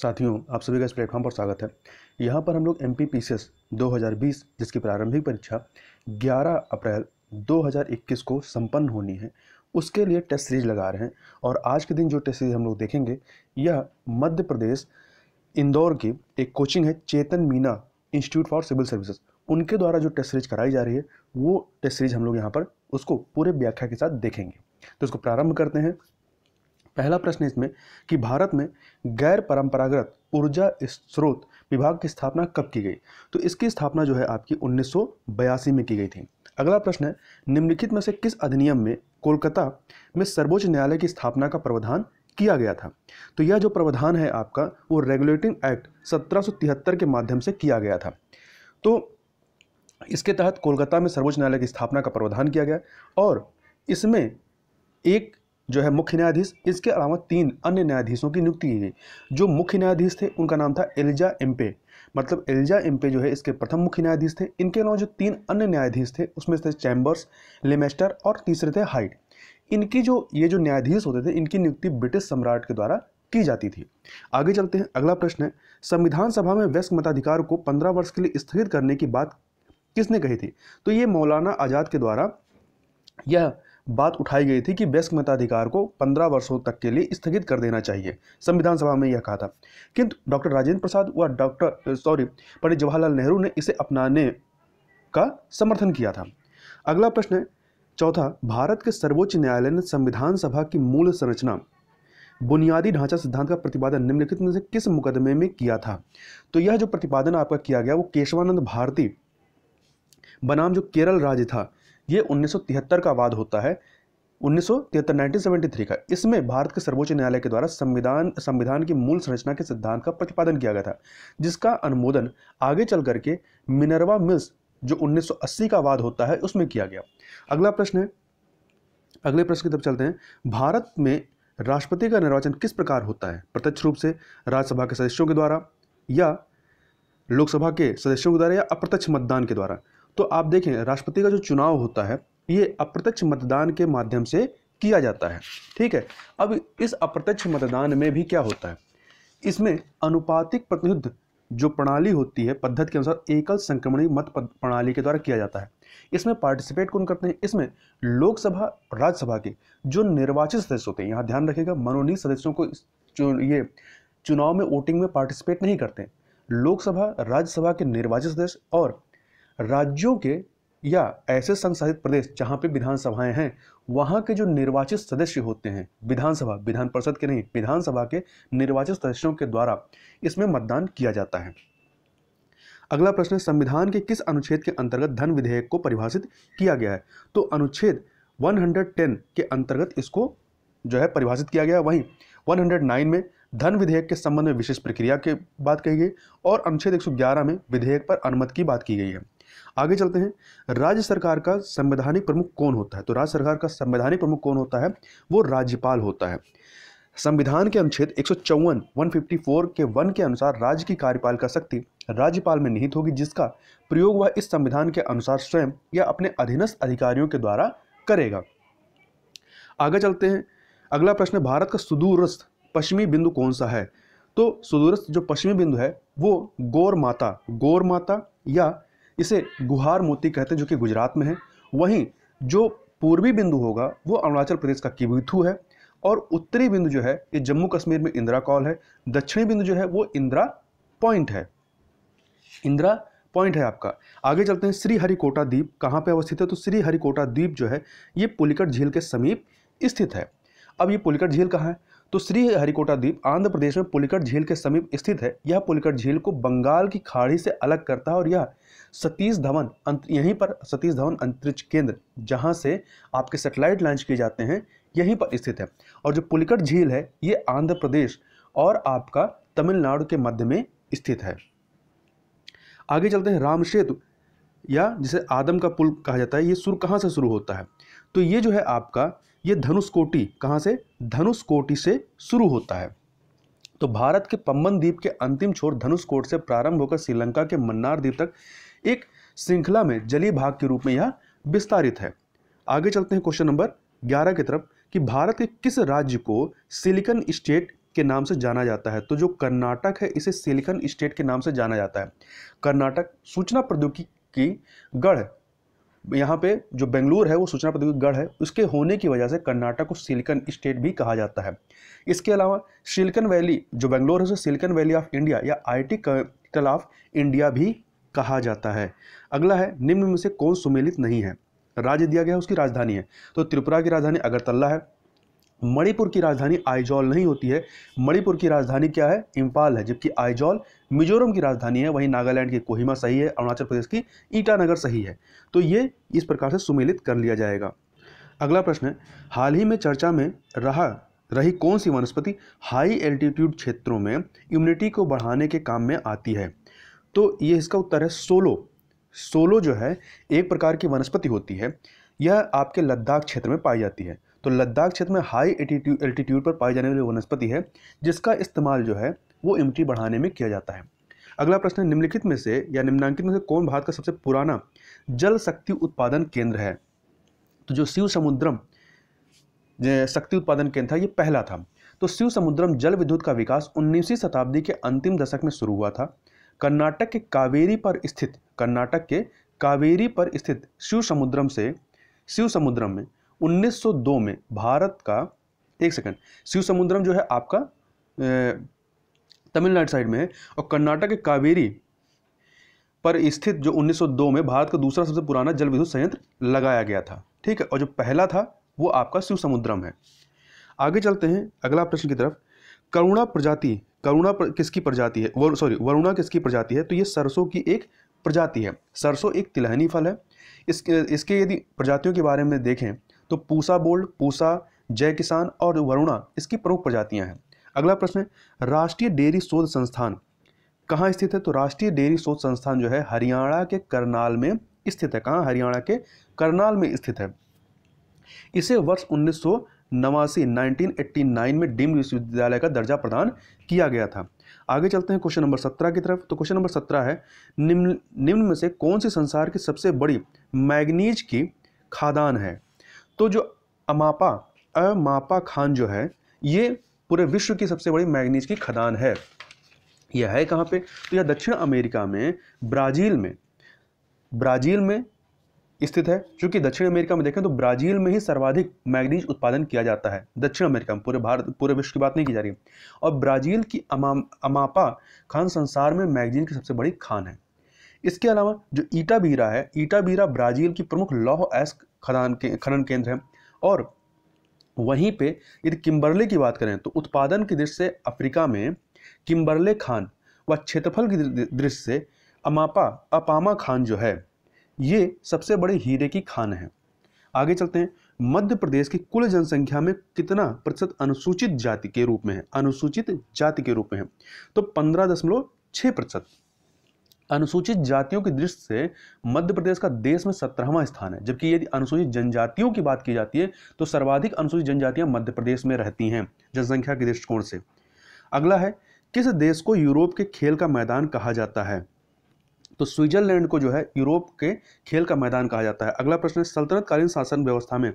साथियों आप सभी का इस प्लेटफॉर्म पर स्वागत है यहाँ पर हम लोग एम पी 2020 जिसकी प्रारंभिक परीक्षा 11 अप्रैल 2021 को संपन्न होनी है उसके लिए टेस्ट सीरीज लगा रहे हैं और आज के दिन जो टेस्ट सीरीज हम लोग देखेंगे यह मध्य प्रदेश इंदौर की एक कोचिंग है Chetan Meena institute for civil services उनके द्वारा जो टेस्ट सीरीज कराई जा रही है वो टेस्ट सीरीज हम लोग यहाँ पर उसको पूरे व्याख्या के साथ देखेंगे तो इसको प्रारंभ करते हैं पहला प्रश्न इसमें कि भारत में गैर परंपरागत ऊर्जा स्रोत विभाग की स्थापना कब की गई तो इसकी स्थापना जो है आपकी उन्नीस में की गई थी अगला प्रश्न है निम्नलिखित में से किस अधिनियम में कोलकाता में सर्वोच्च न्यायालय की स्थापना का प्रावधान किया गया था तो यह जो प्रावधान है आपका वो रेगुलेटिंग एक्ट 1773 के माध्यम से किया गया था तो इसके तहत कोलकाता में सर्वोच्च न्यायालय की स्थापना का प्रावधान किया गया और इसमें एक जो है मुख्य न्यायाधीश इसके अलावा तीन अन्य न्यायाधीशों की नियुक्ति की गई जो मुख्य न्यायाधीश थे उनका नाम था एलिजा एम्पे मतलब एलिजा एम्पे जो है इसके प्रथम मुख्य न्यायाधीश थे इनके अलावा जो तीन अन्य न्यायाधीश थे उसमें थे चैम्बर्स लेमेस्टर और तीसरे थे हाइट इनकी जो ये जो न्यायाधीश होते थे इनकी नियुक्ति ब्रिटिश सम्राट के द्वारा की जाती थी आगे चलते हैं अगला प्रश्न है संविधान सभा में वयस्क मताधिकार को पंद्रह वर्ष के लिए स्थगित करने की बात किसने कही थी तो ये मौलाना आज़ाद के द्वारा यह बात उठाई गई थी कि व्यस्क मताधिकार को 15 वर्षों तक के लिए स्थगित कर देना चाहिए संविधान सभा में यह कहा था किंतु डॉक्टर राजेंद्र प्रसाद व डॉक्टर सॉरी पंडित जवाहरलाल नेहरू ने इसे अपनाने का समर्थन किया था अगला प्रश्न है चौथा भारत के सर्वोच्च न्यायालय ने संविधान सभा की मूल संरचना बुनियादी ढांचा सिद्धांत का प्रतिपादन निम्नलिखित में से किस मुकदमे में किया था तो यह जो प्रतिपादन आपका किया गया वो केशवानंद भारती बनाम जो केरल राज्य था ये 1973 का वाद होता है 1973 1973 का इसमें भारत के सर्वोच्च न्यायालय के द्वारा संविधान संविधान की मूल संरचना के सिद्धांत का प्रतिपादन किया गया था जिसका अनुमोदन आगे चल करके मिनरवा मिल्स जो 1980 का वाद होता है उसमें किया गया अगला प्रश्न है अगले प्रश्न की तरफ चलते हैं भारत में राष्ट्रपति का निर्वाचन किस प्रकार होता है प्रत्यक्ष रूप से राज्यसभा के सदस्यों के द्वारा या लोकसभा के सदस्यों के द्वारा या अप्रत्यक्ष मतदान के द्वारा तो आप देखें राष्ट्रपति का जो चुनाव होता है ये अप्रत्यक्ष मतदान के माध्यम से किया जाता है ठीक है अब इस अप्रत्यक्ष मतदान में भी क्या होता है इसमें अनुपातिक प्रतिनिध जो प्रणाली होती है पद्धति के अनुसार एकल संक्रमणी मत प्रणाली के द्वारा किया जाता है इसमें पार्टिसिपेट कौन करते हैं इसमें लोकसभा राज्यसभा के जो निर्वाचित सदस्य होते हैं यहाँ ध्यान रखेगा मनोनीत सदस्यों को ये चुनाव में वोटिंग में पार्टिसिपेट नहीं करते लोकसभा राज्यसभा के निर्वाचित सदस्य और राज्यों के या ऐसे संघ शासित प्रदेश जहाँ पे विधानसभाएं हैं वहाँ के जो निर्वाचित सदस्य होते हैं विधानसभा विधान परिषद के नहीं विधानसभा के निर्वाचित सदस्यों के द्वारा इसमें मतदान किया जाता है अगला प्रश्न संविधान के किस अनुच्छेद के अंतर्गत धन विधेयक को परिभाषित किया गया है तो अनुच्छेद 110 के अंतर्गत इसको जो है परिभाषित किया गया वहीं 109 में धन विधेयक के संबंध में विशेष प्रक्रिया के बात कही गई और अनुच्छेद 111 में विधेयक पर अनुमति की बात की गई है आगे चलते हैं राज्य सरकार का संवैधानिक प्रमुख कौन होता है तो राज्य सरकार का संवैधानिक प्रमुख कौन होता है वो राज्यपाल होता है संविधान के अनुच्छेद एक सौ के वन के अनुसार राज्य की कार्यपालिका शक्ति राज्यपाल में निहित होगी जिसका प्रयोग वह इस संविधान के अनुसार स्वयं या अपने अधीनस्थ अधिकारियों के द्वारा करेगा आगे चलते हैं अगला प्रश्न भारत का सुदूरस्थ पश्चिमी बिंदु कौन सा है तो सुदूरस्थ जो पश्चिमी बिंदु है वो गौर माता गौर माता या इसे गुहार मोती कहते हैं जो कि गुजरात में है वहीं जो पूर्वी बिंदु होगा वो अरुणाचल प्रदेश का किबिथू है और उत्तरी बिंदु जो है ये जम्मू कश्मीर में इंदिरा कॉल है दक्षिणी बिंदु जो है वो इंदिरा पॉइंट है इंदिरा पॉइंट है आपका आगे चलते हैं श्री हरिकोटा द्वीप कहाँ पे अवस्थित है तो श्री हरिकोटा द्वीप जो है ये पुलिकट झील के समीप स्थित है अब ये पुलिकट झील कहाँ है तो श्री हरिकोटा द्वीप आंध्र प्रदेश में पुलिकट झील के समीप स्थित है यह पुलिकट झील को बंगाल की खाड़ी से अलग करता है और यह सतीश धवन यहीं पर सतीश धवन अंतरिक्ष केंद्र जहां से आपके सेटेलाइट लॉन्च किए जाते हैं यहीं पर स्थित है और जो पुलिकट झील है ये आंध्र प्रदेश और आपका तमिलनाडु के मध्य में स्थित है आगे चलते हैं राम सेतु या जिसे आदम का पुल कहा जाता है ये सुर कहाँ से शुरू होता है तो ये जो है आपका ये धनुषकोटि कहाँ से धनुषकोटि से शुरू होता है तो भारत के पम्बन द्वीप के अंतिम छोर धनुषकोट से प्रारंभ होकर श्रीलंका के मन्नार द्वीप तक एक श्रृंखला में जलीय भाग के रूप में यह विस्तारित है आगे चलते हैं क्वेश्चन नंबर ग्यारह की तरफ कि भारत के किस राज्य को सिलिकन स्टेट के नाम से जाना जाता है तो जो कर्नाटक है इसे सिलिकन स्टेट के नाम से जाना जाता है कर्नाटक सूचना प्रौद्योगिकी गढ़ यहाँ पे जो बेंगलुरु है वो सूचना प्रौद्योगिकी गढ़ है उसके होने की वजह से कर्नाटक को सिलिकन स्टेट भी कहा जाता है इसके अलावा सिलिकन वैली जो बेंगलोर है उसे सिलिकन वैली ऑफ इंडिया या आई टी कल ऑफ इंडिया भी कहा जाता है अगला है निम्न में से कौन सुमेलित नहीं है राज्य दिया गया है उसकी राजधानी है तो त्रिपुरा की राजधानी अगरतला है मणिपुर की राजधानी आइजॉल नहीं होती है मणिपुर की राजधानी क्या है इम्फाल है जबकि आइजॉल मिजोरम की राजधानी है वहीं नागालैंड की कोहिमा सही है अरुणाचल प्रदेश की ईटानगर सही है तो ये इस प्रकार से सुमेलित कर लिया जाएगा अगला प्रश्न है हाल ही में चर्चा में रहा रही कौन सी वनस्पति हाई एल्टीट्यूड क्षेत्रों में इम्यूनिटी को बढ़ाने के काम में आती है तो ये इसका उत्तर है सोलो सोलो जो है एक प्रकार की वनस्पति होती है यह आपके लद्दाख क्षेत्र में पाई जाती है तो लद्दाख क्षेत्र में हाई एल्टीट्यूड पर पाई जाने वाली वनस्पति है जिसका इस्तेमाल जो है वो इम्यूनिटी बढ़ाने में किया जाता है अगला प्रश्न निम्नलिखित में से या निम्नांकित में से कौन भारत का सबसे पुराना जल शक्ति उत्पादन केंद्र है तो जो शिव समुद्रम शक्ति उत्पादन केंद्र था ये पहला था तो शिव समुद्रम जल विद्युत का विकास 19वीं शताब्दी के अंतिम दशक में शुरू हुआ था कर्नाटक के कावेरी पर स्थित कर्नाटक के कावेरी पर स्थित शिव समुद्रम से शिव समुद्रम में 1902 में भारत का एक सेकंड शिव समुद्रम जो है आपका तमिलनाडु साइड में है और कर्नाटक के कावेरी पर स्थित जो 1902 में भारत का दूसरा सबसे पुराना जल विद्युत संयंत्र लगाया गया था ठीक है और जो पहला था वो आपका शिव समुद्रम है आगे चलते हैं अगला प्रश्न की तरफ करुणा प्रजाति करुणा पर, किसकी प्रजाति है वर, सॉरी वरुणा किसकी प्रजाति है तो ये सरसों की एक प्रजाति है सरसों एक तिलहनी फल है इस इसके यदि प्रजातियों के बारे में देखें तो पूसा बोल्ड पूसा जय किसान और वरुणा इसकी प्रमुख प्रजातियाँ हैं अगला प्रश्न है राष्ट्रीय डेयरी शोध संस्थान कहाँ स्थित है तो राष्ट्रीय डेयरी शोध संस्थान जो है हरियाणा के करनाल में स्थित है कहाँ हरियाणा के करनाल में स्थित है इसे वर्ष उन्नीस नवासी 1989 में डीम्ड विश्वविद्यालय का दर्जा प्रदान किया गया था आगे चलते हैं क्वेश्चन नंबर सत्रह की तरफ तो क्वेश्चन नंबर सत्रह है निम्न निम्न में से कौन सी संसार की सबसे बड़ी मैग्नीज की खादान है तो जो अमापा अमापा खान जो है ये पूरे विश्व की सबसे बड़ी मैग्नीज की खदान है यह है कहाँ पे तो यह दक्षिण अमेरिका में ब्राज़ील में ब्राज़ील में स्थित है चूंकि दक्षिण अमेरिका में देखें तो ब्राजील में ही सर्वाधिक मैग्नीज उत्पादन किया जाता है दक्षिण अमेरिका में पूरे भारत पूरे विश्व की बात नहीं की जा रही और ब्राजील की अमा अमापा खान संसार में मैगजीन की सबसे बड़ी खान है इसके अलावा जो ईटा बीरा है ईटा बीरा ब्राजील की प्रमुख लौह एस्क खदान के खनन केंद्र है और वहीं पे यदि किम्बरले की बात करें तो उत्पादन की दृष्टि से अफ्रीका में किम्बरले खान व क्षेत्रफल की दृष्टि से अमापा अपामा खान जो है ये सबसे बड़े हीरे की खान है आगे चलते हैं मध्य प्रदेश की कुल जनसंख्या में कितना प्रतिशत अनुसूचित जाति के रूप में है अनुसूचित जाति के रूप में है तो पंद्रह दशमलव छः प्रतिशत अनुसूचित जातियों की दृष्टि से मध्य प्रदेश का देश में सत्रहवां स्थान है जबकि यदि अनुसूचित जनजातियों की बात की जाती है तो सर्वाधिक अनुसूचित जनजातियां मध्य प्रदेश में रहती हैं जनसंख्या के दृष्टिकोण से अगला है किस देश को यूरोप के खेल का मैदान कहा जाता है तो स्विट्जरलैंड को जो है यूरोप के खेल का मैदान कहा जाता है अगला प्रश्न है सल्तनतकालीन शासन व्यवस्था में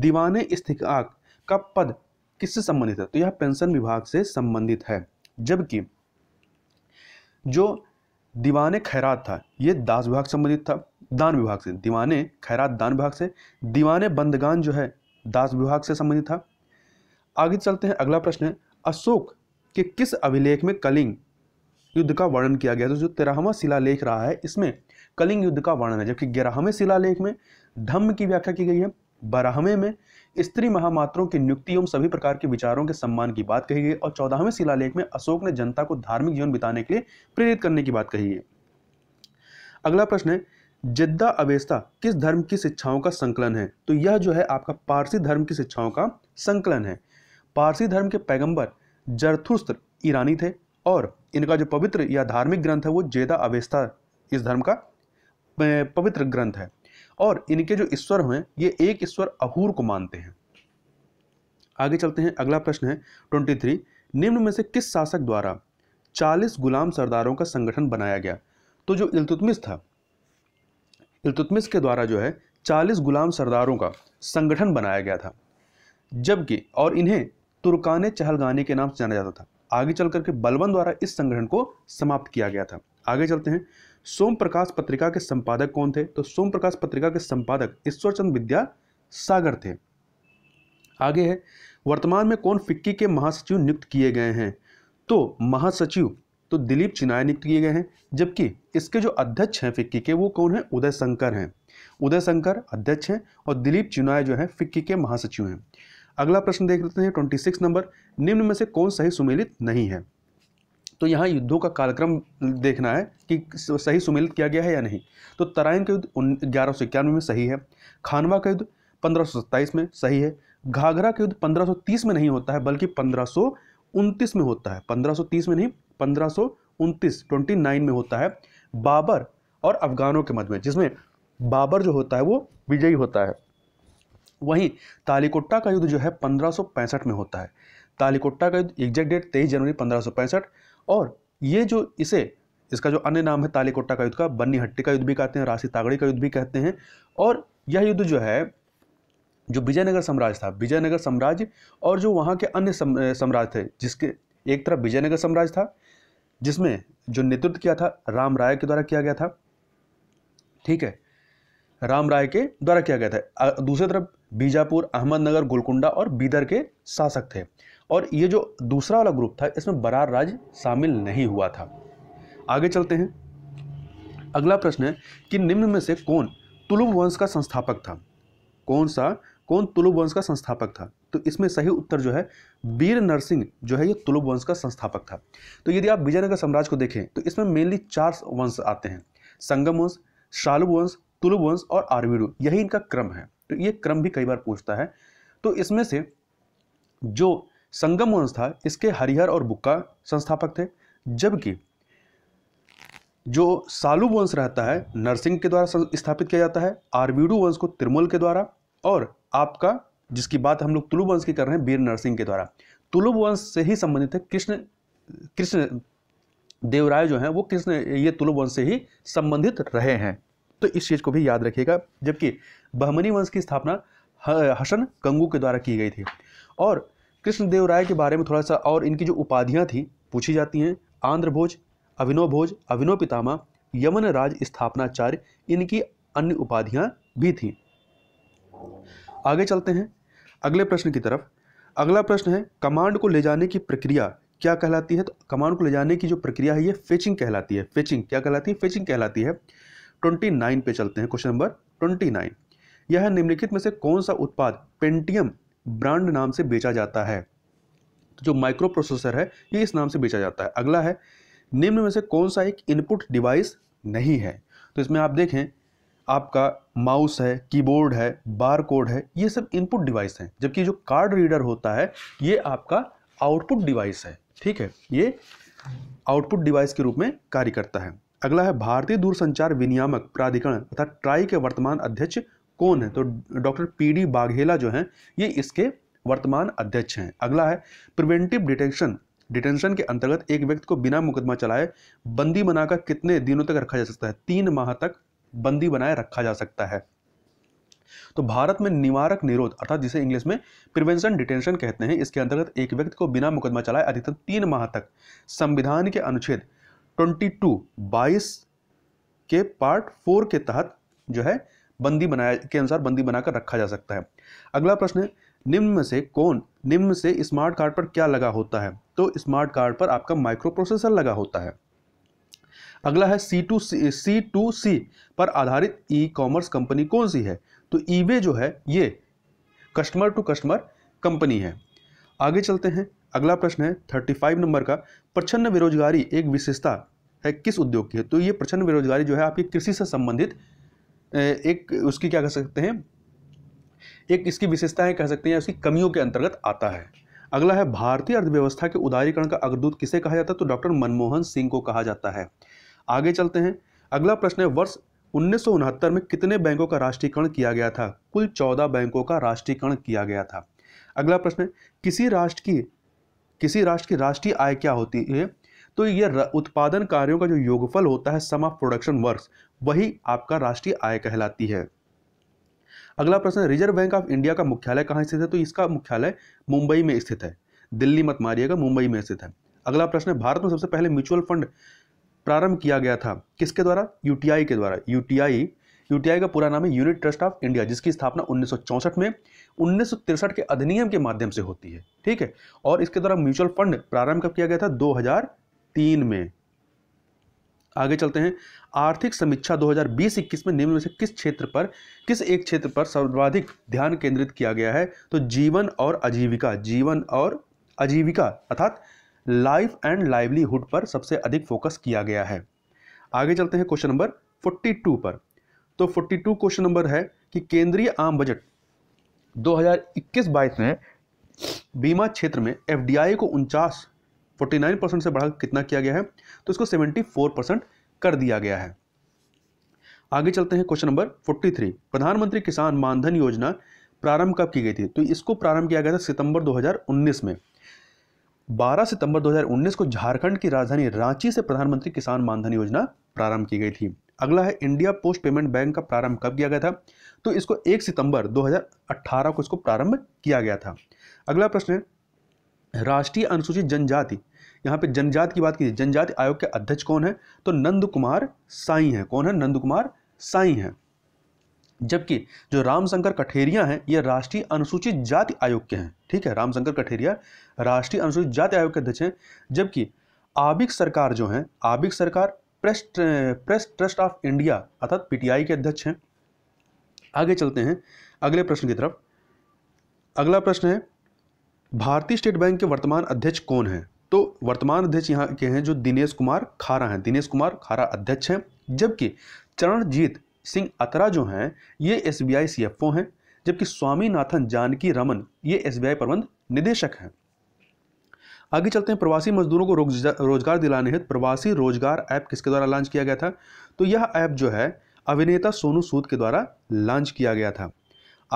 दीवान इस्तिकाक का पद किससे संबंधित है तो यह पेंशन विभाग से संबंधित है जबकि जो दीवाने खैरात था यह दास विभाग संबंधित था दान विभाग से दीवाने खैरात दान विभाग से दीवाने बंदगान जो है दास विभाग से संबंधित था आगे चलते हैं अगला प्रश्न है अशोक के किस अभिलेख में कलिंग युद्ध का वर्णन किया गया तो जो तेरहवा शिलालेख रहा है इसमें कलिंग युद्ध का वर्णन है जबकि ग्यारहवें शिलालेख में धम्म की व्याख्या की गई है बारहवें में स्त्री महामात्रों की नियुक्ति एवं सभी प्रकार के विचारों के सम्मान की बात कही गई और चौदहवें शिलालेख में अशोक ने जनता को धार्मिक जीवन बिताने के लिए प्रेरित करने की बात कही है अगला प्रश्न है जिद्दा अवेस्ता किस धर्म की शिक्षाओं का संकलन है तो यह जो है आपका पारसी धर्म की शिक्षाओं का संकलन है पारसी धर्म के पैगंबर जरथुस्त्र ईरानी थे और इनका जो पवित्र या धार्मिक ग्रंथ है वो जेदा अवेस्ता इस धर्म का पवित्र ग्रंथ है और इनके जो ईश्वर हैं ये एक ईश्वर अहूर को मानते हैं आगे चलते हैं अगला प्रश्न है ट्वेंटी थ्री निम्न में से किस शासक द्वारा चालीस गुलाम सरदारों का संगठन बनाया गया तो जो इल्तुतमिस था इल्तुतमिस के द्वारा जो है चालीस गुलाम सरदारों का संगठन बनाया गया था जबकि और इन्हें तुर्कान चहलगानी के नाम से जाना जाता था आगे चल करके बलवन द्वारा इस संगठन को समाप्त किया गया था आगे चलते हैं सोम प्रकाश पत्रिका के संपादक कौन थे तो सोम प्रकाश पत्रिका के संपादक ईश्वरचंद विद्या सागर थे आगे है वर्तमान में कौन फिक्की के महासचिव नियुक्त किए गए हैं तो महासचिव तो दिलीप चिनाय नियुक्त किए गए हैं जबकि इसके जो अध्यक्ष हैं फिक्की के वो कौन है उदय शंकर हैं उदय शंकर अध्यक्ष हैं और दिलीप चिनाय जो हैं फिक्की के महासचिव हैं अगला प्रश्न देख लेते हैं ट्वेंटी सिक्स नंबर निम्न में से कौन सही सुमेलित नहीं है तो यहाँ युद्धों का कालक्रम देखना है कि सही सुमेलित किया गया है या नहीं तो तराइन का युद्ध ग्यारह सौ इक्यानवे में सही है खानवा का युद्ध पंद्रह सौ सत्ताईस में सही है घाघरा का युद्ध पंद्रह सौ तीस में नहीं होता है बल्कि पंद्रह सौ उनतीस में होता है पंद्रह सौ तीस में नहीं पंद्रह सौ उनतीस ट्वेंटी नाइन में होता है बाबर और अफगानों के मध्य में जिसमें बाबर जो होता है वो विजयी होता है वहीं तालिकोट्टा का युद्ध जो है 1565 में होता है तालिकोट्टा का युद्ध एग्जैक्ट डेट तेईस जनवरी 1565 और ये जो इसे इसका जो अन्य नाम है तालिकोट्टा का युद्ध का बन्नी हट्टी का युद्ध भी कहते हैं राशि तागड़ी का युद्ध भी कहते हैं और यह युद्ध जो है जो विजयनगर साम्राज्य था विजयनगर साम्राज्य और जो वहाँ के अन्य साम्राज्य थे जिसके एक तरफ विजयनगर साम्राज्य था जिसमें जो नेतृत्व किया था राम राय के द्वारा किया गया था ठीक है राम राय के द्वारा किया गया था दूसरी तरफ बीजापुर अहमदनगर गोलकुंडा और बीदर के शासक थे और ये जो दूसरा वाला ग्रुप था इसमें बरार राज शामिल नहीं हुआ था आगे चलते हैं अगला प्रश्न है कि निम्न में से कौन तुलुब वंश का संस्थापक था कौन सा कौन तुलुम वंश का संस्थापक था तो इसमें सही उत्तर जो है वीर नरसिंह जो है ये तुलुब वंश का संस्थापक था तो यदि आप विजयनगर साम्राज्य को देखें तो इसमें मेनली चार वंश आते हैं संगम वंश शालु वंश तुलुवंश और आरवीडू यही इनका क्रम है तो ये क्रम भी कई बार पूछता है तो इसमें से जो संगम वंश था इसके हरिहर और बुक्का संस्थापक थे जबकि जो सालु वंश रहता है नरसिंह के द्वारा स्थापित किया जाता है आरवीडू वंश को त्रिमूल के द्वारा और आपका जिसकी बात हम लोग तुलु वंश की कर रहे हैं वीर नरसिंह के द्वारा तुलु वंश से ही संबंधित है कृष्ण कृष्ण देवराय जो है वो कृष्ण ये तुलु वंश से ही संबंधित रहे हैं तो इस चीज़ को भी याद रखिएगा जबकि बहमनी वंश की स्थापना हसन कंगू के द्वारा की गई थी और कृष्णदेव राय के बारे में थोड़ा सा और इनकी जो उपाधियाँ थी पूछी जाती हैं आंध्र भोज अभिनव भोज अभिनव पितामा यमन राज स्थापनाचार्य इनकी अन्य उपाधियाँ भी थी आगे चलते हैं अगले प्रश्न की तरफ अगला प्रश्न है कमांड को ले जाने की प्रक्रिया क्या कहलाती है तो कमांड को ले जाने की जो प्रक्रिया है ये फेचिंग कहलाती है फेचिंग क्या कहलाती है फेचिंग कहलाती है ट्वेंटी नाइन पे चलते हैं क्वेश्चन नंबर ट्वेंटी नाइन यह निम्नलिखित में से कौन सा उत्पाद पेंटियम ब्रांड नाम से बेचा जाता है तो जो माइक्रो प्रोसेसर है ये इस नाम से बेचा जाता है अगला है निम्न में से कौन सा एक इनपुट डिवाइस नहीं है तो इसमें आप देखें आपका माउस है कीबोर्ड है बार कोड है ये सब इनपुट डिवाइस हैं जबकि जो कार्ड रीडर होता है ये आपका आउटपुट डिवाइस है ठीक है ये आउटपुट डिवाइस के रूप में कार्य करता है अगला है भारतीय दूरसंचार विनियामक प्राधिकरण तथा ट्राई के वर्तमान अध्यक्ष कौन है तो डॉक्टर पी डी बाघेला जो हैं ये इसके वर्तमान अध्यक्ष हैं अगला है प्रिवेंटिव डिटेंशन डिटेंशन के अंतर्गत एक व्यक्ति को बिना मुकदमा चलाए बंदी बनाकर कितने दिनों तक रखा जा सकता है तीन माह तक बंदी बनाए रखा जा सकता है तो भारत में निवारक निरोध अर्थात जिसे इंग्लिश में प्रिवेंशन डिटेंशन कहते हैं इसके अंतर्गत एक व्यक्ति को बिना मुकदमा चलाए अधिकतम तीन माह तक संविधान के अनुच्छेद ट्वेंटी टू बाईस के पार्ट फोर के तहत जो है बंदी बनाया के अनुसार बंदी बनाकर रखा जा सकता है अगला प्रश्न है निम्न में से कौन निम्न से स्मार्ट कार्ड पर क्या लगा होता है तो स्मार्ट कार्ड पर आपका माइक्रो प्रोसेसर लगा होता है अगला है सी टू सी सी टू सी पर आधारित ई कॉमर्स कंपनी कौन सी है तो ई वे जो है ये कस्टमर टू कस्टमर कंपनी है आगे चलते हैं अगला प्रश्न है थर्टी फाइव नंबर का प्रचन्न बेरोजगारी एक विशेषता है किस उद्योग की है तो ये प्रचन्न बेरोजगारी जो है आपकी कृषि से संबंधित एक उसकी क्या कह सकते हैं एक इसकी विशेषताएं कह सकते हैं उसकी कमियों के अंतर्गत आता है अगला है भारतीय अर्थव्यवस्था के उदारीकरण का अग्रदूत किसे कहा जाता है तो डॉक्टर मनमोहन सिंह को कहा जाता है आगे चलते हैं अगला प्रश्न है वर्ष उन्नीस में कितने बैंकों का राष्ट्रीयकरण किया गया था कुल चौदह बैंकों का राष्ट्रीयकरण किया गया था अगला प्रश्न है किसी राष्ट्र की किसी राष्ट्र की राष्ट्रीय आय क्या होती है तो ये उत्पादन कार्यों का जो योगफल होता है सम ऑफ प्रोडक्शन वर्क्स वही आपका राष्ट्रीय आय कहलाती है अगला प्रश्न रिजर्व बैंक ऑफ इंडिया का मुख्यालय कहाँ स्थित है तो इसका मुख्यालय मुंबई में स्थित है दिल्ली मत मारिएगा मुंबई में स्थित है अगला प्रश्न भारत में सबसे पहले म्यूचुअल फंड प्रारंभ किया गया था किसके द्वारा यूटीआई के द्वारा यूटीआई यूटीआई का पूरा नाम है यूनिट ट्रस्ट ऑफ इंडिया जिसकी स्थापना उन्नीस में उन्नीस के अधिनियम के माध्यम से होती है ठीक है और इसके द्वारा म्यूचुअल फंड प्रारंभ कब किया गया था 2003 में आगे चलते हैं आर्थिक समीक्षा 2020-21 में निम्न में से किस क्षेत्र पर किस एक क्षेत्र पर सर्वाधिक ध्यान केंद्रित किया गया है तो जीवन और आजीविका जीवन और आजीविका अर्थात लाइफ एंड लाइवलीहुड पर सबसे अधिक फोकस किया गया है आगे चलते हैं क्वेश्चन नंबर 42 पर तो 42 क्वेश्चन नंबर है कि केंद्रीय आम बजट 2021-22 में बीमा क्षेत्र में एफ को उनचास फोर्टी परसेंट से बढ़ा कितना किया गया है तो इसको सेवेंटी परसेंट कर दिया गया है आगे चलते हैं क्वेश्चन नंबर फोर्टी थ्री प्रधानमंत्री किसान मानधन योजना प्रारंभ कब की गई थी तो इसको प्रारंभ किया गया था सितंबर 2019 में 12 सितंबर 2019 को झारखंड की राजधानी रांची से प्रधानमंत्री किसान मानधन योजना प्रारंभ की गई थी अगला है इंडिया पोस्ट पेमेंट बैंक का प्रारंभ कब किया गया था तो इसको 1 सितंबर 2018 को इसको प्रारंभ किया गया था अगला प्रश्न है राष्ट्रीय अनुसूचित जनजाति यहाँ पे जनजाति की बात कीजिए जनजाति आयोग के अध्यक्ष कौन है तो नंद कुमार साई है कौन है नंद कुमार साई है जबकि जो रामशंकर कठेरिया हैं ये राष्ट्रीय अनुसूचित जाति आयोग के हैं ठीक है रामशंकर कठेरिया राष्ट्रीय अनुसूचित जाति आयोग के अध्यक्ष हैं जबकि आबिक सरकार जो है आबिक सरकार press press trust of India अर्थात पीटीआई के अध्यक्ष हैं आगे चलते हैं अगले प्रश्न की तरफ अगला प्रश्न है भारतीय स्टेट बैंक के वर्तमान अध्यक्ष कौन हैं तो वर्तमान अध्यक्ष यहाँ के हैं जो दिनेश कुमार खारा हैं दिनेश कुमार खारा अध्यक्ष हैं जबकि चरणजीत सिंह अतरा जो हैं ये S B I C F O हैं जबकि स्वामीनाथन जानकी रमन ये एस बी आई प्रबंध निदेशक हैं आगे चलते हैं प्रवासी मजदूरों को रोजगार दिलाने हेतु प्रवासी रोजगार ऐप किसके द्वारा लॉन्च किया गया था तो यह ऐप जो है अभिनेता सोनू सूद के द्वारा लॉन्च किया गया था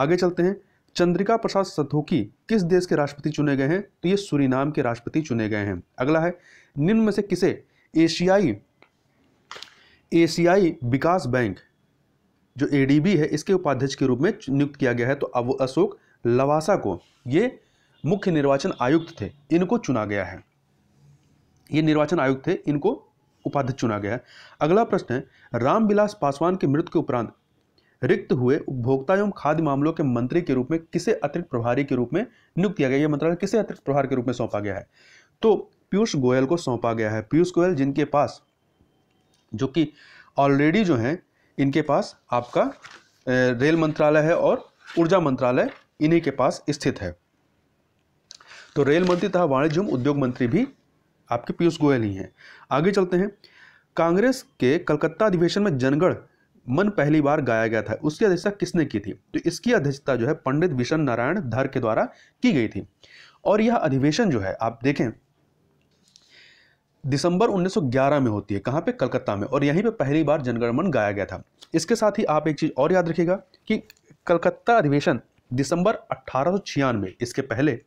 आगे चलते हैं चंद्रिका प्रसाद सतोकी किस देश के राष्ट्रपति चुने गए हैं तो ये सूरीनाम के राष्ट्रपति चुने गए हैं अगला है निम्न में से किसे एशियाई एशियाई विकास बैंक जो एडीबी है इसके उपाध्यक्ष के रूप में नियुक्त किया गया है तो अब अशोक लवासा को ये मुख्य निर्वाचन आयुक्त थे इनको चुना गया है ये निर्वाचन आयुक्त थे इनको उपाध्यक्ष चुना गया है अगला प्रश्न है रामविलास पासवान की मृत्यु के उपरांत रिक्त हुए उपभोक्ता एवं खाद्य मामलों के मंत्री के रूप में किसे अतिरिक्त प्रभारी के रूप में नियुक्त किया गया यह मंत्रालय किसे अतिरिक्त प्रभार के रूप में सौंपा गया है तो पीयूष गोयल को सौंपा गया है पीयूष गोयल जिनके पास जो कि ऑलरेडी जो हैं इनके पास आपका रेल मंत्रालय है और ऊर्जा मंत्रालय इन्हीं के पास स्थित है तो रेल मंत्री तथा वाणिज्य एवं उद्योग मंत्री भी आपके पीयूष गोयल ही हैं आगे चलते हैं कांग्रेस के कलकत्ता अधिवेशन में जनगण मन पहली बार गाया गया था उसकी अध्यक्षता किसने की थी तो इसकी अध्यक्षता जो है पंडित विशन नारायण धर के द्वारा की गई थी और यह अधिवेशन जो है आप देखें दिसंबर 1911 में होती है कहाँ पे कलकत्ता में और यहीं पे पहली बार जनगणमन गाया गया था इसके साथ ही आप एक चीज़ और याद रखिएगा कि कलकत्ता अधिवेशन दिसंबर अट्ठारह इसके पहले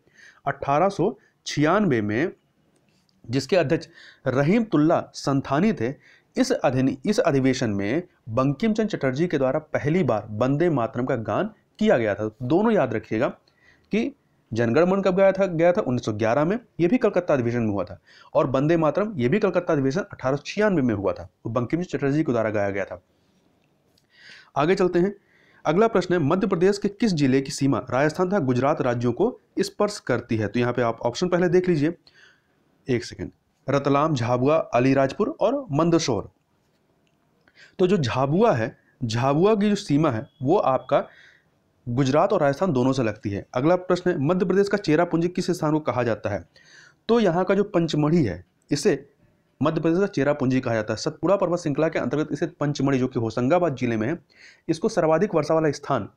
अट्ठारह में जिसके अध्यक्ष रहीम तुल्ला संथानी थे इस अधिन इस अधिवेशन में बंकिम चंद चटर्जी के द्वारा पहली बार वंदे मातरम का गान किया गया था दोनों याद रखिएगा कि जनगण मन कब गया था गया था 1911 में यह भी कलकत्ता अधिवेशन में हुआ था और वंदे मातरम यह भी कलकत्ता अधिवेशन अठारह में हुआ था वो बंकिम चटर्जी के द्वारा गाया गया था आगे चलते हैं अगला प्रश्न है मध्य प्रदेश के किस जिले की सीमा राजस्थान तथा गुजरात राज्यों को स्पर्श करती है तो यहाँ पे आप ऑप्शन पहले देख लीजिए एक सेकेंड रतलाम झाबुआ अलीराजपुर और मंदसौर तो जो झाबुआ है झाबुआ की जो सीमा है वो आपका गुजरात और राजस्थान दोनों से लगती है अगला प्रश्न है मध्य प्रदेश का चेरापूंजी किस स्थान को कहा जाता है तो यहाँ का जो पंचमढ़ी है इसे मध्य प्रदेश का चेरा पूंजी कहा जाता है सतपुड़ा पर्वत श्रृंखला के अंतर्गत स्थित पंचमढ़ी जो कि होशंगाबाद जिले में है इसको सर्वाधिक वर्षा वाला स्थान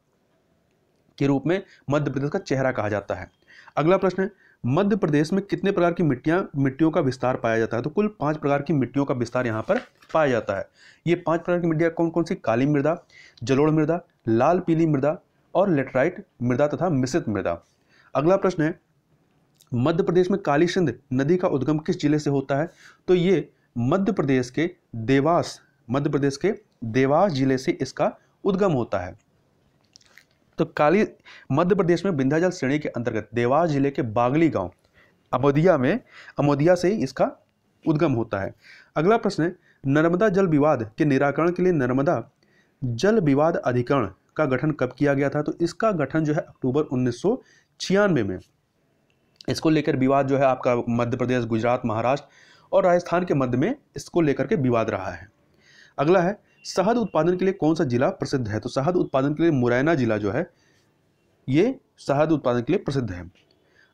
के रूप में मध्य प्रदेश का चेहरा कहा जाता है अगला प्रश्न है मध्य प्रदेश में कितने प्रकार की मिट्टियाँ मिट्टियों का विस्तार पाया जाता है तो कुल पाँच प्रकार की मिट्टियों का विस्तार यहाँ पर पाया जाता है ये पाँच प्रकार की मिट्टियाँ कौन कौन सी काली मृदा जलोड़ मृदा लाल पीली मृदा और लेटराइट मृदा तथा मिश्रित मृदा अगला प्रश्न है मध्य प्रदेश में काली सिंध नदी का उद्गम किस जिले से होता है तो ये मध्य प्रदेश के देवास मध्य प्रदेश के देवास जिले से इसका उद्गम होता है तो काली मध्य प्रदेश में विंध्याचल श्रेणी के अंतर्गत देवास जिले के बागली गांव अमोदिया में अमोदिया से इसका उद्गम होता है अगला प्रश्न है नर्मदा जल विवाद के निराकरण के लिए नर्मदा जल विवाद अधिकरण का गठन कब किया गया था तो इसका गठन जो है अक्टूबर उन्नीस में इसको लेकर विवाद जो है आपका मध्य प्रदेश गुजरात महाराष्ट्र और राजस्थान के मध्य में इसको लेकर के विवाद रहा है अगला है शहद उत्पादन के लिए कौन सा जिला प्रसिद्ध है तो शहद उत्पादन के लिए मुरैना जिला जो है ये शहद उत्पादन के लिए प्रसिद्ध है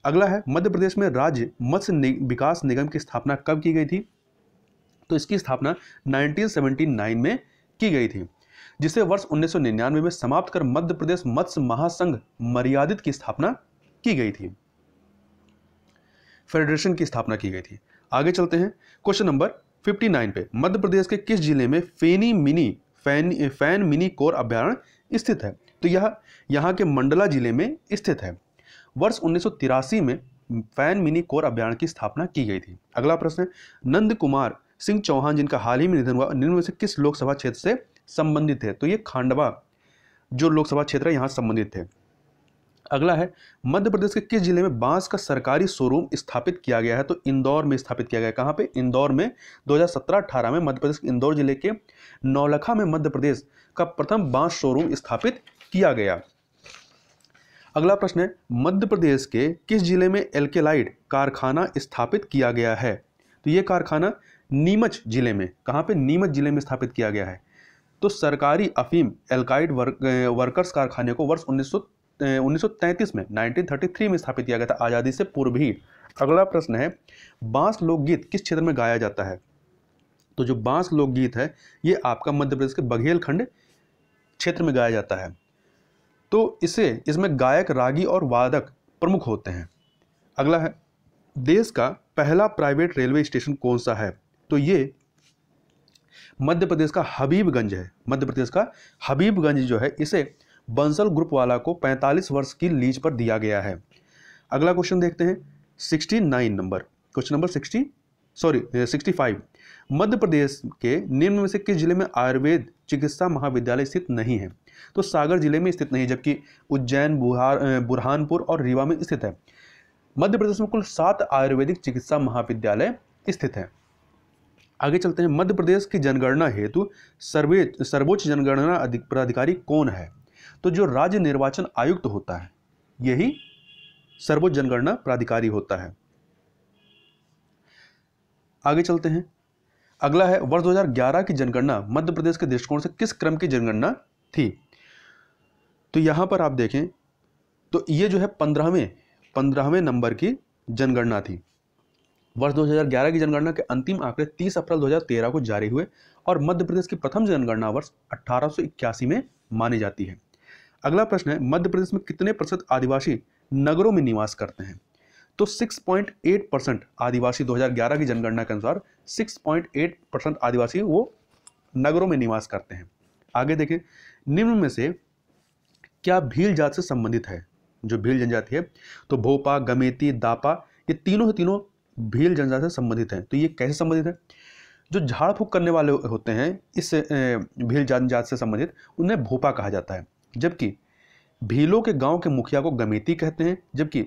अगला है मध्य प्रदेश में राज्य मत्स्य विकास निगम की स्थापना कब की गई थी तो इसकी स्थापना 1979 में की गई थी जिसे वर्ष 1999 में समाप्त कर मध्य प्रदेश मत्स्य महासंघ मर्यादित की स्थापना की गई थी फेडरेशन की स्थापना की गई थी आगे चलते हैं क्वेश्चन नंबर 59 पे मध्य प्रदेश के किस जिले में फेनी मिनी फैन फैन मिनी कोर अभ्यारण्य स्थित है तो यह यहाँ के मंडला जिले में स्थित है वर्ष उन्नीस में फैन मिनी कोर अभ्यारण्य की स्थापना की गई थी अगला प्रश्न है नंद कुमार सिंह चौहान जिनका हाल ही में निधन हुआ निम्न में से किस लोकसभा क्षेत्र से संबंधित है तो ये खांडवा जो लोकसभा क्षेत्र है यहाँ संबंधित है अगला है मध्य प्रदेश के किस जिले में बांस का सरकारी शोरूम स्थापित किया गया है तो इंदौर में स्थापित किया गया कहाँ पे इंदौर में 2017-18 में मध्य प्रदेश के इंदौर जिले के नौलखा में मध्य प्रदेश का प्रथम बांस शोरूम स्थापित किया गया अगला प्रश्न है मध्य प्रदेश के किस जिले में एल्केलाइड कारखाना स्थापित किया गया है तो ये कारखाना नीमच जिले में कहाँ पे नीमच जिले में स्थापित किया गया है तो सरकारी अफीम एल्काइड वर्क, वर्कर्स कारखाने को वर्ष उन्नीस 1933 में 1933 में स्थापित किया गया था आज़ादी से पूर्व ही अगला प्रश्न है बांस लोकगीत किस क्षेत्र में गाया जाता है तो जो बांस लोकगीत है ये आपका मध्य प्रदेश के बघेल खंड क्षेत्र में गाया जाता है तो इसे इसमें गायक रागी और वादक प्रमुख होते हैं अगला है देश का पहला प्राइवेट रेलवे स्टेशन कौन सा है तो ये मध्य प्रदेश का हबीबगंज है मध्य प्रदेश का हबीबगंज जो है इसे बंसल ग्रुप वाला को 45 वर्ष की लीज पर दिया गया है अगला क्वेश्चन देखते हैं 69 number question number 60 sorry 65 Madhya Pradesh के निम्न में से किस जिले में आयुर्वेद चिकित्सा महाविद्यालय स्थित नहीं है तो सागर जिले में स्थित नहीं जबकि उज्जैन बुहार बुरहानपुर और रीवा में स्थित है मध्य प्रदेश में कुल सात आयुर्वेदिक चिकित्सा महाविद्यालय स्थित है आगे चलते हैं मध्य प्रदेश की जनगणना हेतु सर्वे सर्वोच्च जनगणना अधिक प्राधिकारी कौन है तो जो राज्य निर्वाचन आयुक्त होता है यही सर्वोच्च जनगणना प्राधिकारी होता है आगे चलते हैं अगला है वर्ष 2011 की जनगणना मध्य प्रदेश के दृष्टिकोण से किस क्रम की जनगणना थी तो यहां पर आप देखें तो यह जो है पंद्रहवें पंद्रहवें नंबर की जनगणना थी वर्ष 2011 की जनगणना के अंतिम आंकड़े 30 अप्रैल 2013 को जारी हुए और मध्य प्रदेश की प्रथम जनगणना वर्ष अठारह में मानी जाती है अगला प्रश्न है मध्य प्रदेश में कितने प्रतिशत आदिवासी नगरों में निवास करते हैं तो 6.8 परसेंट आदिवासी 2011 की जनगणना के अनुसार 6.8 परसेंट आदिवासी वो नगरों में निवास करते हैं आगे देखें निम्न में से क्या भील जात से संबंधित है जो भील जनजाति है तो भोपा गमेती दापा ये तीनों ही तीनों भील जनजाति से संबंधित हैं तो ये कैसे संबंधित है जो झाड़ फूक करने वाले होते हैं इस भील जनजाति से संबंधित उन्हें भोपा कहा जाता है जबकि भीलों के गांव के मुखिया को गमेती कहते हैं जबकि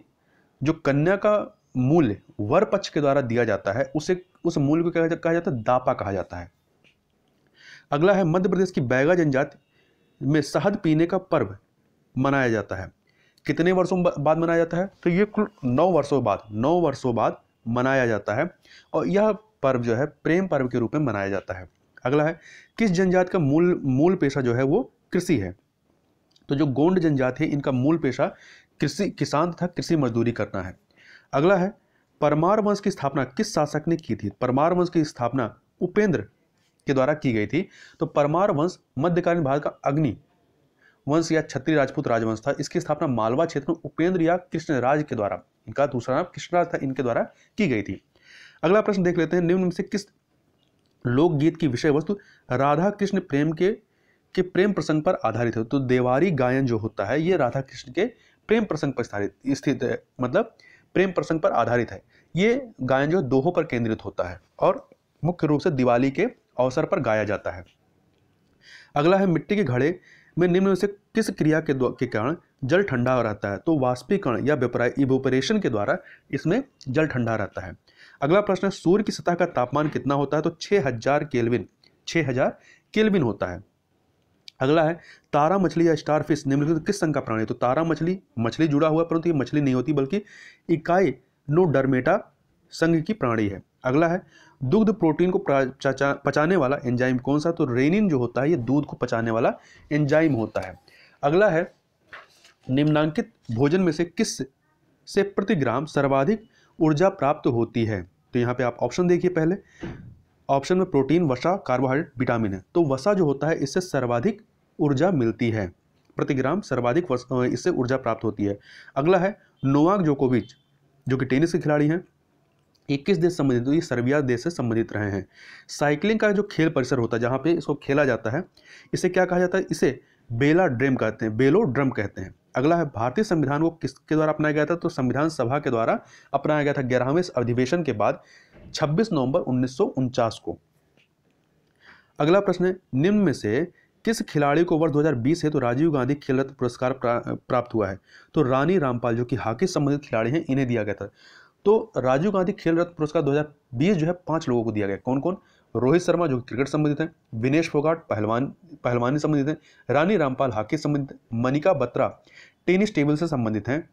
जो कन्या का मूल्य वर पक्ष के द्वारा दिया जाता है उसे उस मूल्य को कहा जाता, जाता है दापा कहा जाता है अगला है मध्य प्रदेश की बैगा जनजाति में शहद पीने का पर्व मनाया जाता है कितने वर्षों बाद मनाया जाता है तो ये कुल नौ वर्षों बाद नौ वर्षों बाद मनाया जाता है और यह पर्व जो है प्रेम पर्व के रूप में मनाया जाता है अगला है किस जनजाति का मूल मूल पेशा जो है वो कृषि है तो जो गोंड जनजाति है इनका मूल पेशा कृषि किसान तथा कृषि मजदूरी करना है अगला है परमार वंश की स्थापना किस शासक ने की थी परमार वंश की स्थापना उपेंद्र के द्वारा की गई थी तो परमार वंश मध्यकालीन भारत का अग्नि वंश या क्षत्रिय राजपूत राजवंश था इसकी स्थापना मालवा क्षेत्र में उपेंद्र या कृष्णराज के द्वारा इनका दूसरा नाम कृष्णराज था इनके द्वारा की गई थी अगला प्रश्न देख लेते हैं निम्न में से किस लोकगीत की विषय वस्तु राधा कृष्ण प्रेम के के प्रेम प्रसंग पर आधारित है तो देवारी गायन जो होता है ये राधा कृष्ण के प्रेम प्रसंग पर स्थापित स्थित है मतलब प्रेम प्रसंग पर आधारित है ये गायन जो दोहों पर केंद्रित होता है और मुख्य रूप से दिवाली के अवसर पर गाया जाता है अगला है मिट्टी के घड़े में निम्न से किस क्रिया के, के कारण जल ठंडा रहता है तो वाष्पीकरण या इवोपरेशन के द्वारा इसमें जल ठंडा रहता है अगला प्रश्न है सूर्य की सतह का तापमान कितना होता है तो 6000 केल्विन 6000 केल्विन होता है अगला है तारा मछली या स्टार फिश निम्नलिखित किस संघ का प्राणी तो तारा मछली मछली जुड़ा हुआ परंतु ये मछली नहीं होती बल्कि इकाई नो डरमेटा संघ की प्राणी है अगला है दुग्ध प्रोटीन को पचाने वाला एंजाइम कौन सा तो रेनिन जो होता है ये दूध को पचाने वाला एंजाइम होता है अगला है निम्नांकित भोजन में से किस से प्रति ग्राम सर्वाधिक ऊर्जा प्राप्त होती है तो यहाँ पे आप ऑप्शन देखिए पहले ऑप्शन में प्रोटीन वसा कार्बोहाइड्रेट विटामिन है तो वसा जो होता है इससे सर्वाधिक ऊर्जा मिलती है प्रतिग्राम सर्वाधिक इससे ऊर्जा प्राप्त होती है अगला है नोवाक जोकोविच जो कि टेनिस के खिलाड़ी हैं इक्कीस देश संबंधित तो ये सर्बिया देश से संबंधित रहे हैं साइकिलिंग का जो खेल परिसर होता है जहाँ पे इसको खेला जाता है इसे क्या कहा जाता है इसे बेला ड्रेम कहते हैं बेलो ड्रम कहते हैं अगला है भारतीय संविधान को किसके द्वारा अपनाया गया था तो संविधान सभा के द्वारा अपनाया गया था ग्यारहवें अधिवेशन के बाद 26 नवंबर उन्नीस को अगला प्रश्न है निम्न में से किस खिलाड़ी को वर्ष 2020 है तो राजीव गांधी खेल रत्न पुरस्कार प्रा, प्राप्त हुआ है तो रानी रामपाल जो कि हॉकी संबंधित खिलाड़ी हैं इन्हें दिया गया था तो राजीव गांधी खेल रत्न पुरस्कार 2020 जो है पांच लोगों को दिया गया कौन कौन रोहित शर्मा जो क्रिकेट संबंधित हैं विनेश फोगाट पहलवान पहलवानी संबंधित हैं रानी रामपाल हॉकी संबंधित मनिका बत्रा टेनिस टेबल से संबंधित हैं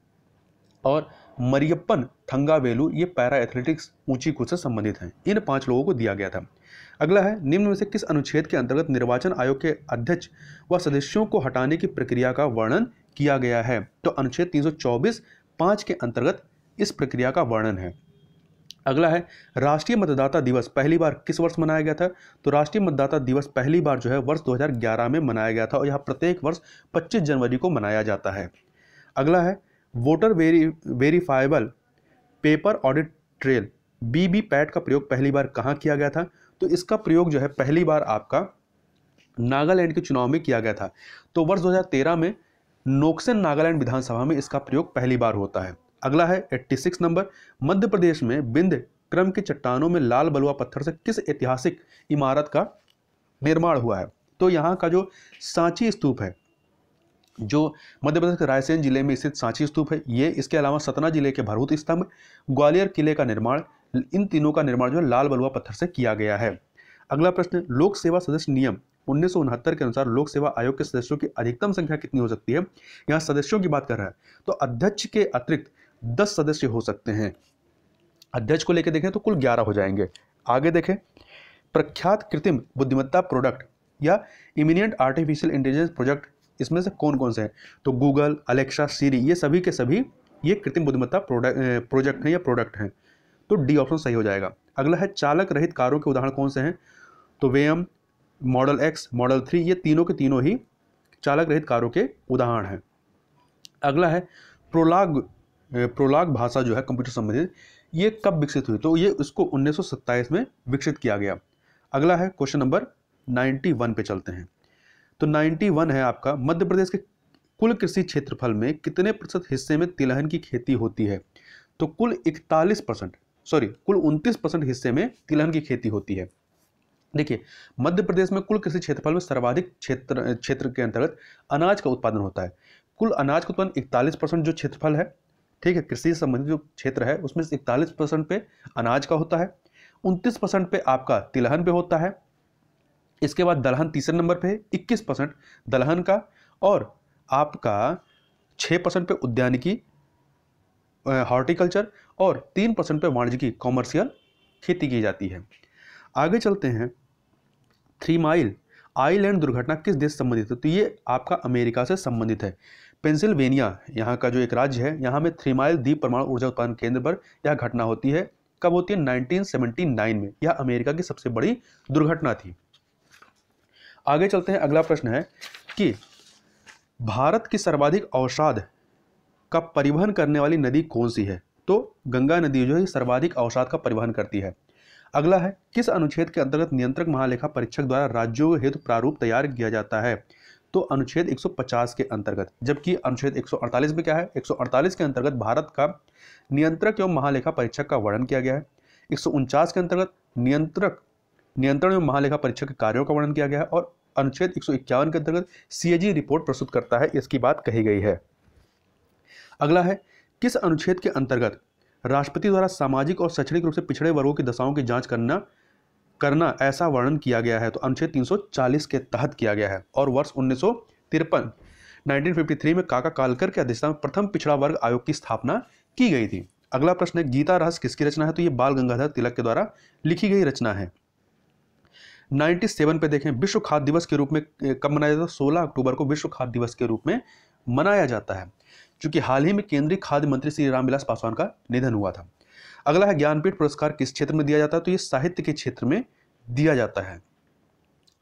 और मरियप्पन थंगावेलू ये पैरा एथलेटिक्स ऊंची कूद से संबंधित हैं इन पांच लोगों को दिया गया था अगला है निम्न में से किस अनुच्छेद के अंतर्गत निर्वाचन आयोग के अध्यक्ष व सदस्यों को हटाने की प्रक्रिया का वर्णन किया गया है तो अनुच्छेद 324 सौ के अंतर्गत इस प्रक्रिया का वर्णन है अगला है राष्ट्रीय मतदाता दिवस पहली बार किस वर्ष मनाया गया था तो राष्ट्रीय मतदाता दिवस पहली बार जो है वर्ष 2011 में मनाया गया था और यह प्रत्येक वर्ष 25 जनवरी को मनाया जाता है अगला है voter very verifiable paper audit trail V V PAT का प्रयोग पहली बार कहाँ किया गया था तो इसका प्रयोग जो है पहली बार आपका नागालैंड के चुनाव में किया गया था तो वर्ष 2013 में नोक्सन नागालैंड विधानसभा में इसका प्रयोग पहली बार होता है अगला है 86 नंबर मध्य प्रदेश में बिंद क्रम के चट्टानों में लाल बलुआ पत्थर से किस ऐतिहासिक इमारत का निर्माण हुआ है तो यहाँ का जो सांची स्तूप है जो मध्य प्रदेश के रायसेन जिले में स्थित सांची स्तूप है ये इसके अलावा सतना जिले के भरूत स्तंभ ग्वालियर किले का निर्माण इन तीनों का निर्माण जो है लाल बलुआ पत्थर से किया गया है अगला प्रश्न लोक सेवा सदस्य नियम उन्नीस के अनुसार लोक सेवा आयोग के सदस्यों की अधिकतम संख्या कितनी हो सकती है यहाँ सदस्यों की बात कर रहा है तो अध्यक्ष के अतिरिक्त दस सदस्य हो सकते हैं अध्यक्ष को लेकर देखें तो कुल ग्यारह हो जाएंगे आगे देखें प्रख्यात कृत्रिम बुद्धिमत्ता प्रोडक्ट या इमिनियंट आर्टिफिशियल इंटेलिजेंस प्रोजेक्ट इसमें से कौन कौन से हैं तो गूगल अलेक्सा सीरी ये सभी के सभी ये कृत्रिम बुद्धिमत्ता प्रोडक्ट प्रोजेक्ट हैं या प्रोडक्ट हैं तो डी ऑप्शन सही हो जाएगा अगला है चालक रहित कारों के उदाहरण कौन से हैं तो वेम मॉडल एक्स मॉडल थ्री ये तीनों के तीनों ही चालक रहित कारों के उदाहरण हैं अगला है प्रोलाग प्रोलाग भाषा जो है कंप्यूटर संबंधित ये कब विकसित हुई तो ये उसको उन्नीस में विकसित किया गया अगला है क्वेश्चन नंबर 91 पे चलते हैं तो 91 है आपका मध्य प्रदेश के कुल कृषि क्षेत्रफल में कितने प्रतिशत हिस्से में तिलहन की खेती होती है तो कुल इकतालीस परसेंट सॉरी कुल उनतीस परसेंट हिस्से में तिलहन की खेती होती है देखिए मध्य प्रदेश में कुल कृषि क्षेत्रफल में सर्वाधिक क्षेत्र क्षेत्र के अंतर्गत अनाज का उत्पादन होता है कुल अनाज का उत्पादन इकतालीस परसेंट जो क्षेत्रफल है ठीक है कृषि से संबंधित जो क्षेत्र है उसमें से इकतालीस परसेंट पे अनाज का होता है उनतीस परसेंट पे आपका तिलहन पे होता है इसके बाद दलहन तीसरे नंबर पे है इक्कीस परसेंट दलहन का और आपका छः परसेंट पे उद्यानिकी हॉर्टिकल्चर और तीन परसेंट पे वाणिज्यिकी कॉमर्शियल खेती की जाती है आगे चलते हैं थ्री माइल आईलैंड दुर्घटना किस देश से संबंधित है तो ये आपका अमेरिका से संबंधित है पेंसिल्वेनिया यहाँ का जो एक राज्य है यहाँ में थ्री माइल द्वीप परमाणु ऊर्जा उत्पादन केंद्र पर यह घटना होती है कब होती है 1979 में यह अमेरिका की सबसे बड़ी दुर्घटना थी आगे चलते हैं अगला प्रश्न है कि भारत की सर्वाधिक अवसाद का परिवहन करने वाली नदी कौन सी है तो गंगा नदी जो है सर्वाधिक अवसाद का परिवहन करती है अगला है किस अनुच्छेद के अंतर्गत नियंत्रक महालेखा परीक्षक द्वारा राज्यों हेतु प्रारूप तैयार किया जाता है तो अनुच्छेद 150 के अंतर्गत जबकि अनुच्छेद 148 में क्या है 148 के अंतर्गत भारत का नियंत्रक एवं महालेखा परीक्षक का वर्णन किया गया है एक के अंतर्गत नियंत्रक नियंत्रण एवं महालेखा परीक्षक के कार्यों का वर्णन किया गया है और अनुच्छेद एक के अंतर्गत सीएजी रिपोर्ट प्रस्तुत करता है इसकी बात कही गई है अगला है किस अनुच्छेद के अंतर्गत राष्ट्रपति द्वारा सामाजिक और शैक्षणिक रूप से पिछड़े वर्गों की दशाओं की जांच करना करना ऐसा वर्णन किया गया है तो अनुच्छेद 340 के तहत किया गया है और वर्ष उन्नीस 1953 में काका कालकर के अध्यक्षता में प्रथम पिछड़ा वर्ग आयोग की स्थापना की गई थी अगला प्रश्न है गीता रहस्य किसकी रचना है तो ये बाल गंगाधर तिलक के द्वारा लिखी गई रचना है 97 पे देखें विश्व खाद्य दिवस के रूप में कब मनाया जाता है सोलह अक्टूबर को विश्व खाद्य दिवस के रूप में मनाया जाता है क्योंकि हाल ही में केंद्रीय खाद्य मंत्री श्री रामविलास पासवान का निधन हुआ था अगला है ज्ञानपीठ पुरस्कार किस क्षेत्र में दिया जाता है तो ये साहित्य के क्षेत्र में दिया जाता है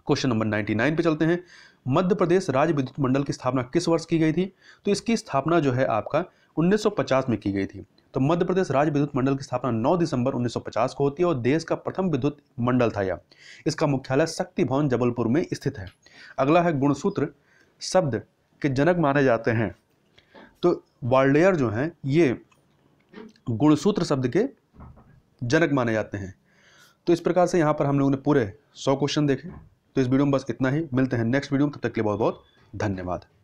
क्वेश्चन नंबर नाइन्टी नाइन पे चलते हैं मध्य प्रदेश राज्य विद्युत मंडल की स्थापना किस वर्ष की गई थी तो इसकी स्थापना जो है आपका 1950 में की गई थी तो मध्य प्रदेश राज्य विद्युत मंडल की स्थापना 9 दिसंबर 1950 को होती है और देश का प्रथम विद्युत मंडल था यह इसका मुख्यालय शक्ति भवन जबलपुर में स्थित है अगला है गुणसूत्र शब्द के जनक माने जाते हैं तो वार्लेयर जो हैं ये गुणसूत्र शब्द के जनक माने जाते हैं तो इस प्रकार से यहाँ पर हम लोगों ने पूरे सौ क्वेश्चन देखे तो इस वीडियो में बस इतना ही मिलते हैं नेक्स्ट वीडियो में तब तक के लिए बहुत बहुत धन्यवाद